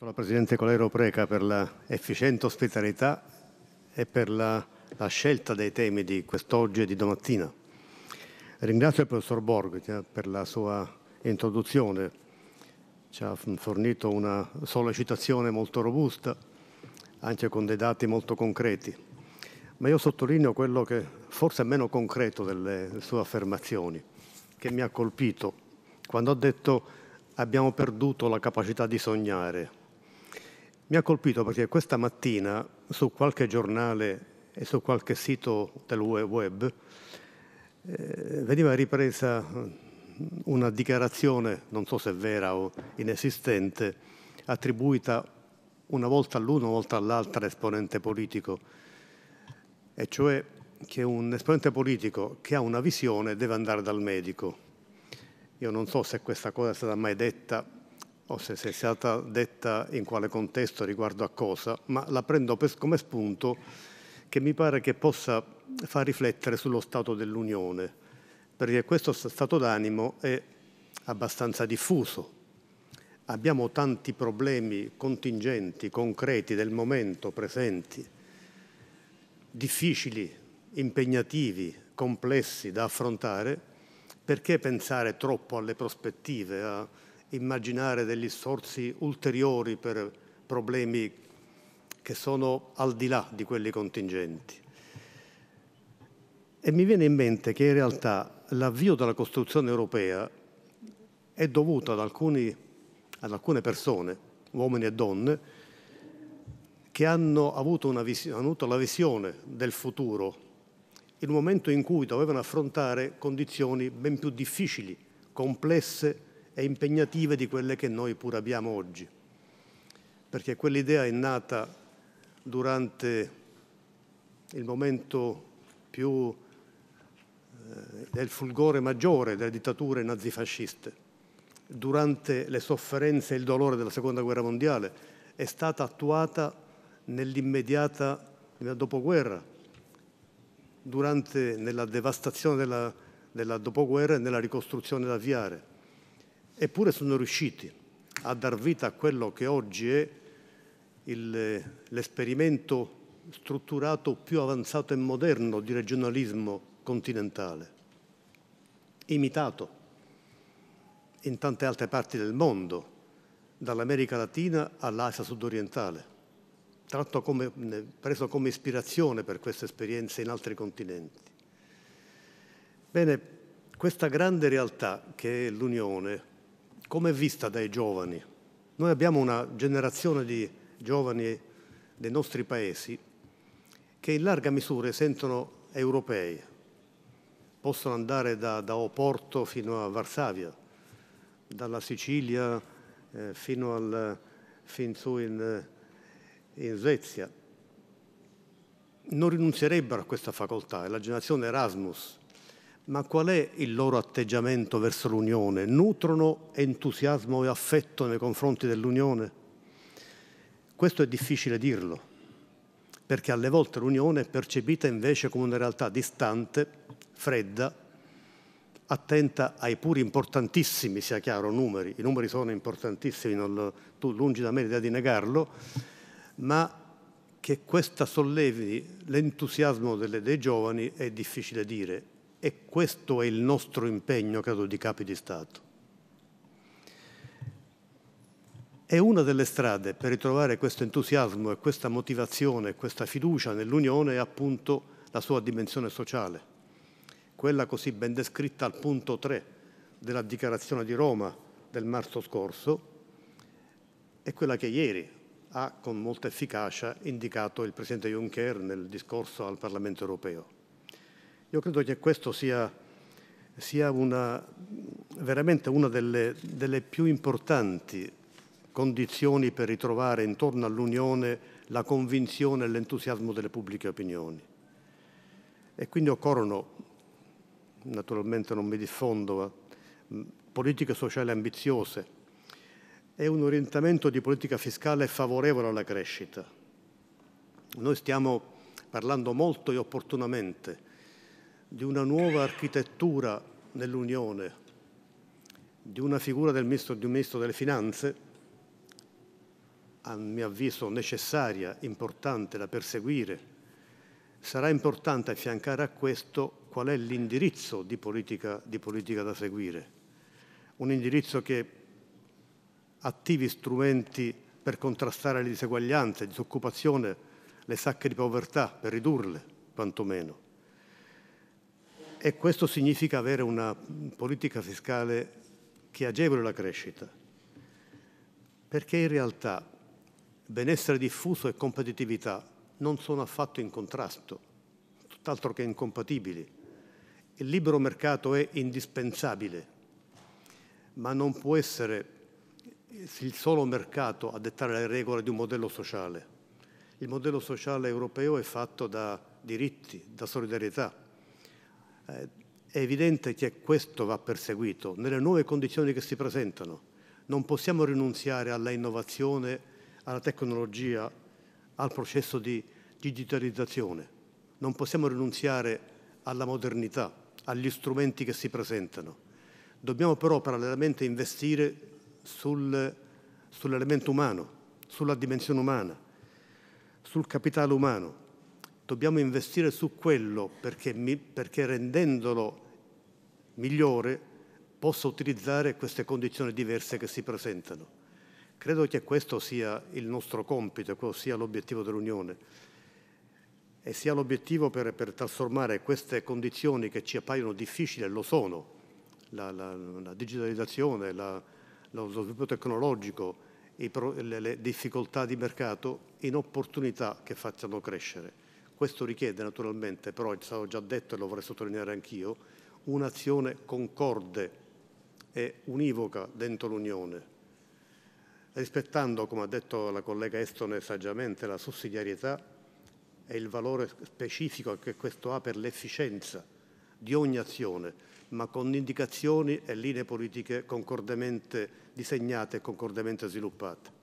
La Presidente Colero Preca per l'efficiente ospitalità e per la, la, scelta dei temi di quest'oggi e di domattina. Ringrazio il Professor Borg per la sua introduzione, ci ha fornito una sollecitazione molto robusta, anche con dei dati molto concreti. Ma io sottolineo quello che forse è meno concreto delle sue affermazioni, che mi ha colpito, quando ha detto abbiamo perduto la capacità di sognare mi ha colpito perché questa mattina su qualche giornale e su qualche sito del web eh, veniva ripresa mm, una dichiarazione, non so se vera o inesistente, attribuita una volta all'uno, una volta all'altra esponente politico, e cioè che un esponente politico che ha una visione deve andare dal medico. Io non so se questa cosa è stata mai detta o se sia stata detta in quale contesto riguardo a cosa, ma la prendo come spunto che mi pare che possa far riflettere sullo stato dell'Unione, perché questo stato d'animo è abbastanza diffuso. Abbiamo tanti problemi contingenti, concreti del momento, presenti, difficili, impegnativi, complessi da affrontare, perché pensare troppo alle prospettive, a immaginare degli sforzi ulteriori per problemi che sono al di là di quelli contingenti. E mi viene in mente che in realtà l'avvio della costruzione europea è dovuto ad, alcuni, ad alcune persone, uomini e donne, che hanno avuto, visione, hanno avuto la visione del futuro in un momento in cui dovevano affrontare condizioni ben più difficili, complesse e impegnative di quelle che noi pur abbiamo oggi. Perché quell'idea è nata durante il momento più eh, del fulgore maggiore delle dittature nazifasciste, durante le sofferenze e il dolore della seconda guerra mondiale, è stata attuata nell'immediata dopoguerra, durante, nella devastazione della, della dopoguerra e nella ricostruzione da avviare eppure sono riusciti a dar vita a quello che oggi è l'esperimento strutturato più avanzato e moderno di regionalismo continentale, imitato in tante altre parti del mondo, dall'America Latina all'Asia sudorientale, come, preso come ispirazione per queste esperienze in altri continenti. Bene, questa grande realtà che è l'Unione come è vista dai giovani. Noi abbiamo una generazione di giovani dei nostri paesi che in larga misura sentono europei, possono andare da, da Oporto fino a Varsavia, dalla Sicilia eh, fino, al, fin su in, in Svezia. Non rinunzierebbero a questa facoltà, è la generazione Erasmus, ma qual è il loro atteggiamento verso l'Unione? Nutrono entusiasmo e affetto nei confronti dell'Unione? Questo è difficile dirlo, perché alle volte l'Unione è percepita invece come una realtà distante, fredda, attenta ai pur importantissimi, sia chiaro, numeri. I numeri sono importantissimi, non, tu lungi da me l'idea di negarlo, ma che questa sollevi l'entusiasmo delle, dei giovani è difficile dire e questo è il nostro impegno, credo, di capi di Stato. E una delle strade per ritrovare questo entusiasmo e questa motivazione questa fiducia nell'Unione è appunto la sua dimensione sociale, quella così ben descritta al punto 3 della dichiarazione di Roma del marzo scorso e quella che ieri ha con molta efficacia indicato il Presidente Juncker nel discorso al Parlamento europeo. Io credo che questo sia, sia una, veramente una delle, delle più importanti condizioni per ritrovare intorno all'Unione la convinzione e l'entusiasmo delle pubbliche opinioni. E quindi occorrono, naturalmente non mi diffondo, politiche sociali ambiziose e un orientamento di politica fiscale favorevole alla crescita. Noi stiamo parlando molto e opportunamente di una nuova architettura nell'Unione, di una figura del ministro, di un ministro delle finanze, a mio avviso necessaria, importante da perseguire, sarà importante affiancare a questo qual è l'indirizzo di politica, di politica da seguire. Un indirizzo che attivi strumenti per contrastare le diseguaglianze, la disoccupazione, le sacche di povertà, per ridurle quantomeno e questo significa avere una politica fiscale che agevoli la crescita, perché in realtà benessere diffuso e competitività non sono affatto in contrasto, tutt'altro che incompatibili. Il libero mercato è indispensabile, ma non può essere il solo mercato a dettare le regole di un modello sociale. Il modello sociale europeo è fatto da diritti, da solidarietà, è evidente che questo va perseguito nelle nuove condizioni che si presentano. Non possiamo rinunziare alla innovazione, alla tecnologia, al processo di digitalizzazione. Non possiamo rinunziare alla modernità, agli strumenti che si presentano. Dobbiamo però parallelamente investire sul, sull'elemento umano, sulla dimensione umana, sul capitale umano dobbiamo investire su quello perché, mi, perché rendendolo migliore possa utilizzare queste condizioni diverse che si presentano. Credo che questo sia il nostro compito, questo sia l'obiettivo dell'Unione e sia l'obiettivo per, per, trasformare queste condizioni che ci appaiono difficili, lo sono, la, la, la digitalizzazione, la, lo sviluppo tecnologico, pro, le, le difficoltà di mercato, in opportunità che facciano crescere. Questo richiede naturalmente, però è stato già detto e lo vorrei sottolineare anch'io, un'azione concorde e univoca dentro l'Unione, rispettando, come ha detto la collega Estone saggiamente, la sussidiarietà e il valore specifico che questo ha per l'efficienza di ogni azione, ma con indicazioni e linee politiche concordemente disegnate e concordemente sviluppate.